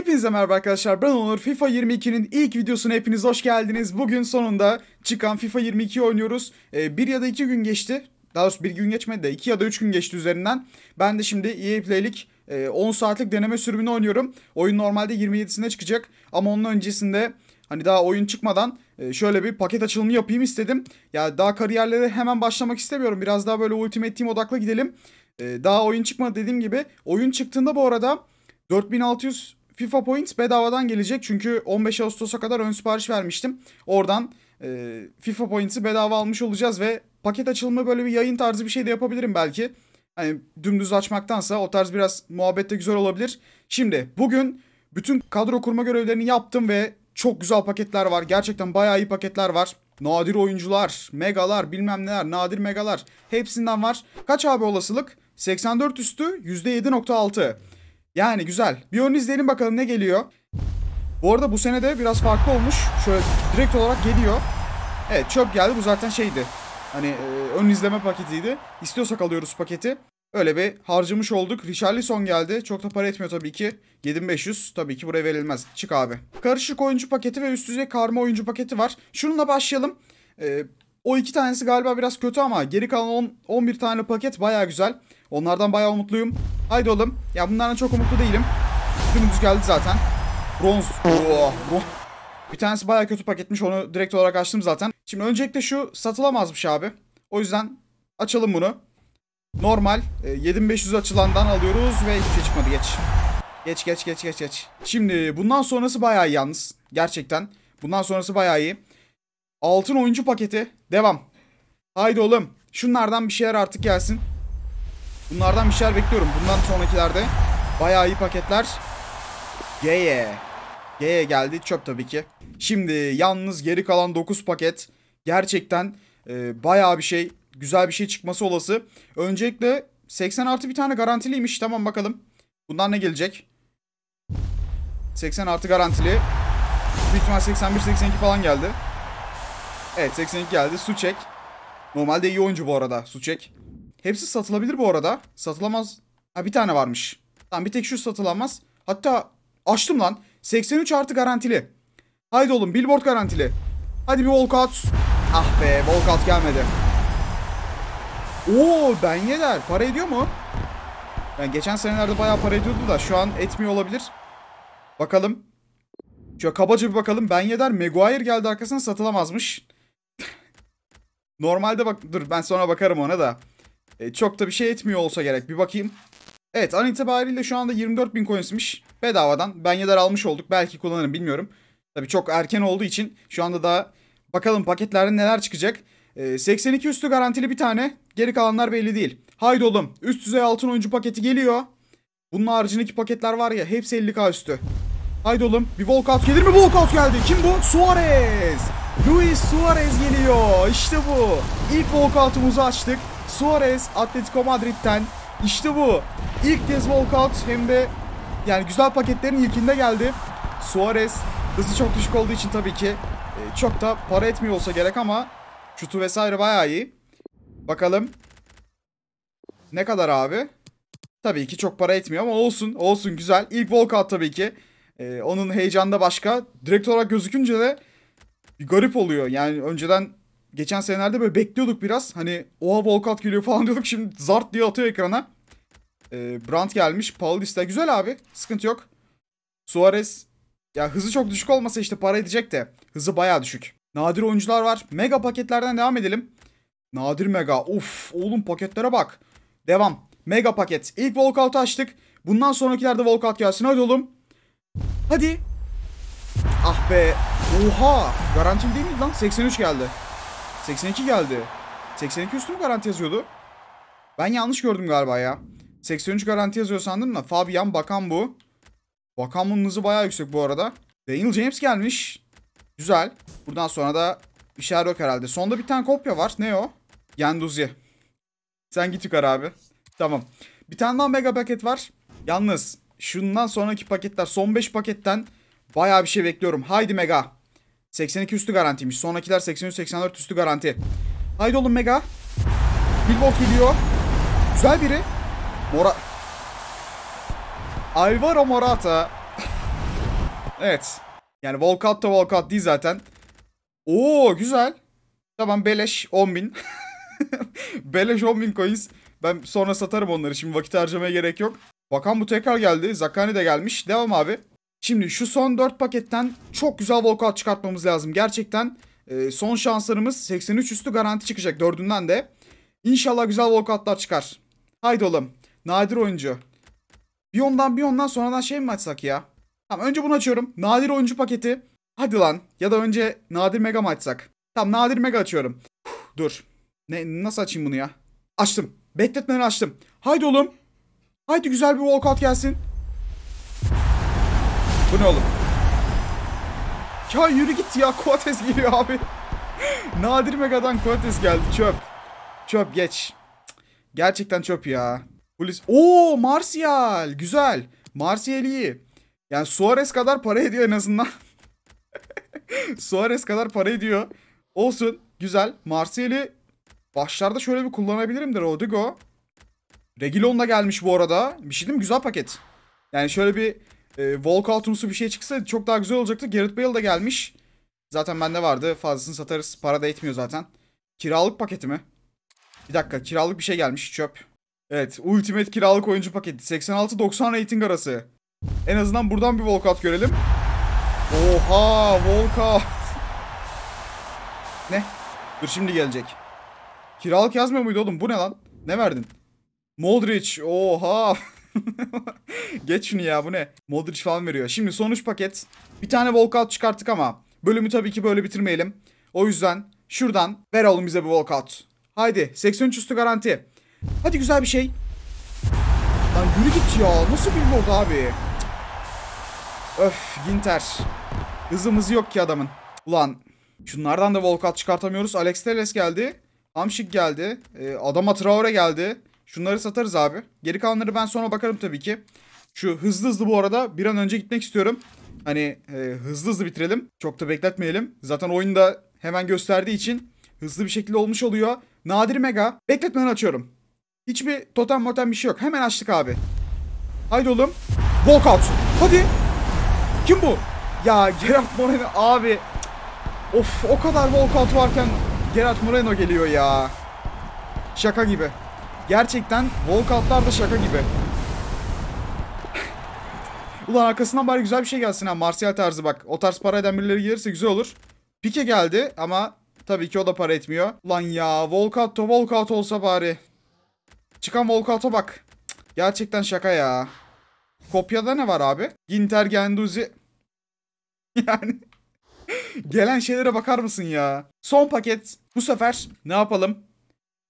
Hepinize merhaba arkadaşlar ben Onur FIFA 22'nin ilk videosuna hepiniz hoş geldiniz. Bugün sonunda çıkan FIFA 22'yi oynuyoruz. Ee, bir ya da iki gün geçti. Daha doğrusu bir gün geçmedi de iki ya da üç gün geçti üzerinden. Ben de şimdi EA Play'lik 10 e, saatlik deneme sürümünü oynuyorum. Oyun normalde 27'sinde çıkacak ama onun öncesinde hani daha oyun çıkmadan e, şöyle bir paket açılımı yapayım istedim. Ya yani daha kariyerlere hemen başlamak istemiyorum. Biraz daha böyle Ultimate Team odaklı gidelim. E, daha oyun çıkmadı dediğim gibi. Oyun çıktığında bu arada 4600 FIFA Points bedavadan gelecek çünkü 15 Ağustos'a kadar ön sipariş vermiştim. Oradan e, FIFA Points'i bedava almış olacağız ve paket açılımı böyle bir yayın tarzı bir şey de yapabilirim belki. Hani dümdüz açmaktansa o tarz biraz muhabbette güzel olabilir. Şimdi bugün bütün kadro kurma görevlerini yaptım ve çok güzel paketler var. Gerçekten bayağı iyi paketler var. Nadir oyuncular, megalar, bilmem neler, nadir megalar hepsinden var. Kaç abi olasılık? 84 üstü %7.6. Yani güzel. Bir ön izleyelim bakalım ne geliyor. Bu arada bu sene de biraz farklı olmuş. Şöyle direkt olarak geliyor. Evet çöp geldi. Bu zaten şeydi. Hani e, ön izleme paketiydi. İstiyorsak alıyoruz paketi. Öyle bir harcamış olduk. Richarlison geldi. Çok da para etmiyor tabii ki. 7500 tabii ki buraya verilmez. Çık abi. Karışık oyuncu paketi ve üst düzey karma oyuncu paketi var. Şununla başlayalım. Ee, o iki tanesi galiba biraz kötü ama geri kalan 10, 11 tane paket baya güzel. Onlardan bayağı umutluyum. Haydi oğlum. Ya bunlardan çok umutlu değilim. Dümdüz geldi zaten. Bronz. Oh, bronz. Bir tanesi bayağı kötü paketmiş. Onu direkt olarak açtım zaten. Şimdi öncelikle şu satılamazmış abi. O yüzden açalım bunu. Normal. 7500 e, açılandan alıyoruz ve hiçbir şey çıkmadı. Geç. Geç geç geç geç geç. Şimdi bundan sonrası bayağı iyi yalnız. Gerçekten. Bundan sonrası bayağı iyi. Altın oyuncu paketi. Devam. Haydi oğlum. Şunlardan bir şeyler artık gelsin. Bunlardan bir şeyler bekliyorum. Bundan sonrakilerde bayağı iyi paketler. G'ye. G'ye geldi. Çöp tabii ki. Şimdi yalnız geri kalan 9 paket gerçekten e, bayağı bir şey. Güzel bir şey çıkması olası. Öncelikle 80 artı bir tane garantiliymiş. Tamam bakalım. Bundan ne gelecek? 80 artı garantili. Büyük ihtimal 81-82 falan geldi. Evet 82 geldi. Su çek. Normalde iyi oyuncu bu arada. Su çek. Hepsi satılabilir bu arada. Satılamaz. Ha bir tane varmış. Tamam bir tek şu satılamaz. Hatta açtım lan. 83 artı garantili. Haydi oğlum billboard garantili. Hadi bir walkout. Ah be walkout gelmedi. Oo ben yeder. Para ediyor mu? Yani geçen senelerde bayağı para ediyordu da şu an etmiyor olabilir. Bakalım. Şöyle kabaca bir bakalım. Ben yeder. Maguire geldi arkasına satılamazmış. Normalde bak dur ben sonra bakarım ona da. E, çok da bir şey etmiyor olsa gerek. Bir bakayım. Evet an itibariyle şu anda 24 bin coins'miş. Bedavadan. Ben yedar almış olduk. Belki kullanırım bilmiyorum. Tabii çok erken olduğu için şu anda daha bakalım paketlerden neler çıkacak. 82 e, üstü garantili bir tane. Geri kalanlar belli değil. Haydi oğlum. Üst düzey altın oyuncu paketi geliyor. Bunun haricindeki paketler var ya hepsi 50k üstü. Haydi oğlum bir walkout gelir mi? Walkout geldi. Kim bu? Suarez. Luis Suarez geliyor. İşte bu. İlk walkout'umuzu açtık. Suarez Atletico Madrid'den işte bu. İlk kez walkout hem de yani güzel paketlerin ilkinde geldi. Suarez hızı çok düşük olduğu için tabii ki e, çok da para etmiyor olsa gerek ama şutu vesaire bayağı iyi. Bakalım. Ne kadar abi? Tabii ki çok para etmiyor ama olsun. Olsun güzel. İlk walkout tabii ki. E, onun heyecanı da başka. Direkt olarak gözükünce de bir garip oluyor. Yani önceden geçen senelerde böyle bekliyorduk biraz. Hani oha Volkat geliyor falan diyorduk. Şimdi zart diye atıyor ekrana. E, ee, Brandt gelmiş. Paulista güzel abi. Sıkıntı yok. Suarez. Ya hızı çok düşük olmasa işte para edecek de. Hızı baya düşük. Nadir oyuncular var. Mega paketlerden devam edelim. Nadir mega. Of oğlum paketlere bak. Devam. Mega paket. İlk walkout'u açtık. Bundan sonrakilerde walkout gelsin. Hadi oğlum. Hadi. Ah be. Oha. Garantim değil miydi lan? 83 geldi. 82 geldi. 82 üstü mü garanti yazıyordu? Ben yanlış gördüm galiba ya. 83 garanti yazıyor sandım da. Fabian Bakan bu. Bakan bunun hızı bayağı yüksek bu arada. Daniel James gelmiş. Güzel. Buradan sonra da bir şeyler yok herhalde. Sonda bir tane kopya var. Ne o? Yenduzi. Sen git yukarı abi. Tamam. Bir tane daha mega paket var. Yalnız şundan sonraki paketler son 5 paketten bayağı bir şey bekliyorum. Haydi mega. 82 üstü garantiymiş. Sonrakiler 83-84 üstü garanti. Haydi oğlum Mega. Billboard geliyor. Güzel biri. Mora... Alvaro Morata. evet. Yani walkout da walkout değil zaten. Oo güzel. Tamam beleş 10 bin. beleş 10 bin coins. Ben sonra satarım onları. Şimdi vakit harcamaya gerek yok. Bakan bu tekrar geldi. Zakani de gelmiş. Devam abi. Şimdi şu son 4 paketten çok güzel walkout çıkartmamız lazım. Gerçekten e, son şanslarımız 83 üstü garanti çıkacak dördünden de. İnşallah güzel walkoutlar çıkar. Haydi oğlum. Nadir oyuncu. Bir ondan bir ondan sonradan şey mi açsak ya? Tamam önce bunu açıyorum. Nadir oyuncu paketi. Hadi lan. Ya da önce Nadir Mega mı açsak? Tamam Nadir Mega açıyorum. Uf, dur. Ne, nasıl açayım bunu ya? Açtım. Bekletmeden açtım. Haydi oğlum. Haydi güzel bir walkout gelsin. Bu ne oğlum? Ya yürü git ya Kuates geliyor abi. Nadir Mega'dan Kuates geldi çöp. Çöp geç. Gerçekten çöp ya. Polis. Oo Martial güzel. Martial iyi. Yani Suarez kadar para ediyor en azından. Suarez kadar para ediyor. Olsun güzel. Martial'i başlarda şöyle bir kullanabilirim de Rodrigo. Regilon da gelmiş bu arada. Bir şey değil mi? Güzel paket. Yani şöyle bir e, ee, walkoutumsu bir şey çıksa çok daha güzel olacaktı. Gareth Bale da gelmiş. Zaten bende vardı. Fazlasını satarız. Para da etmiyor zaten. Kiralık paketi mi? Bir dakika kiralık bir şey gelmiş çöp. Evet Ultimate kiralık oyuncu paketi. 86-90 rating arası. En azından buradan bir walkout görelim. Oha walkout. ne? Dur şimdi gelecek. Kiralık yazmıyor muydu oğlum? Bu ne lan? Ne verdin? Modric. Oha. Geç şunu ya bu ne? Modric falan veriyor. Şimdi sonuç paket. Bir tane walkout çıkarttık ama bölümü tabii ki böyle bitirmeyelim. O yüzden şuradan ver oğlum bize bir walkout. Haydi 83 üstü garanti. Hadi güzel bir şey. Lan yürü git ya. Nasıl bir yolda abi? Öf Ginter. Hızımız yok ki adamın. Ulan şunlardan da walkout çıkartamıyoruz. Alex Teles geldi. Amşik geldi. Ee, Adama Traore geldi. Şunları satarız abi. Geri kalanları ben sonra bakarım tabii ki. Şu hızlı hızlı bu arada bir an önce gitmek istiyorum. Hani e, hızlı hızlı bitirelim. Çok da bekletmeyelim. Zaten oyunda hemen gösterdiği için hızlı bir şekilde olmuş oluyor. Nadir Mega. Bekletmeden açıyorum. Hiçbir totem motem bir şey yok. Hemen açtık abi. Haydi oğlum. Walkout. Hadi. Kim bu? Ya Gerard Moreno abi. Of o kadar walkout varken Gerard Moreno geliyor ya. Şaka gibi. Gerçekten walkoutlar da şaka gibi. Ulan arkasından bari güzel bir şey gelsin ha. Marsiyal tarzı bak. O tarz para eden birileri gelirse güzel olur. Pike geldi ama tabii ki o da para etmiyor. Ulan ya walkout to walkout olsa bari. Çıkan walkout'a bak. gerçekten şaka ya. Kopyada ne var abi? Ginter Genduzi. Yani gelen şeylere bakar mısın ya? Son paket. Bu sefer ne yapalım?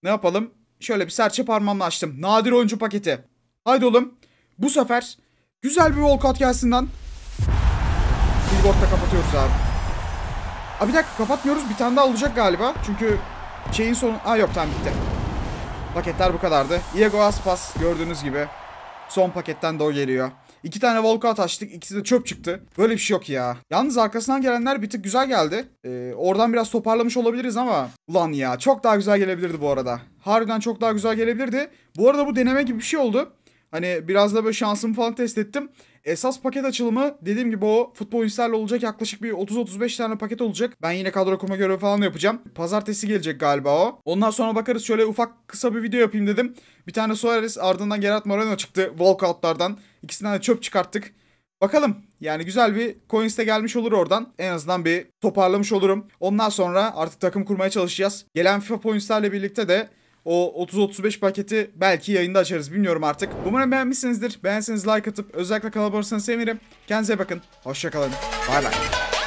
Ne yapalım? şöyle bir serçe parmağımla açtım. Nadir oyuncu paketi. Haydi oğlum. Bu sefer güzel bir volkat gelsin lan. Billboard'da kapatıyoruz abi. Aa, bir dakika kapatmıyoruz. Bir tane daha olacak galiba. Çünkü şeyin sonu... Aa yok tamam bitti. Paketler bu kadardı. Diego Aspas gördüğünüz gibi. Son paketten de o geliyor. İki tane walkout açtık. İkisi de çöp çıktı. Böyle bir şey yok ya. Yalnız arkasından gelenler bir tık güzel geldi. Ee, oradan biraz toparlamış olabiliriz ama. Ulan ya çok daha güzel gelebilirdi bu arada. Harbiden çok daha güzel gelebilirdi. Bu arada bu deneme gibi bir şey oldu. Hani biraz da böyle şansımı falan test ettim. Esas paket açılımı dediğim gibi o futbol oyuncularla olacak. Yaklaşık bir 30-35 tane paket olacak. Ben yine kadro okuma görevi falan yapacağım. Pazartesi gelecek galiba o. Ondan sonra bakarız şöyle ufak kısa bir video yapayım dedim. Bir tane Suarez ardından Gerard Moreno çıktı walkoutlardan. İkisinden de çöp çıkarttık. Bakalım yani güzel bir coins de gelmiş olur oradan. En azından bir toparlamış olurum. Ondan sonra artık takım kurmaya çalışacağız. Gelen FIFA pointslerle birlikte de o 30-35 paketi belki yayında açarız bilmiyorum artık. Umarım beğenmişsinizdir. Beğenseniz like atıp özellikle kanalıma olursanız sevinirim. Kendinize bakın. Hoşçakalın. Bay bay.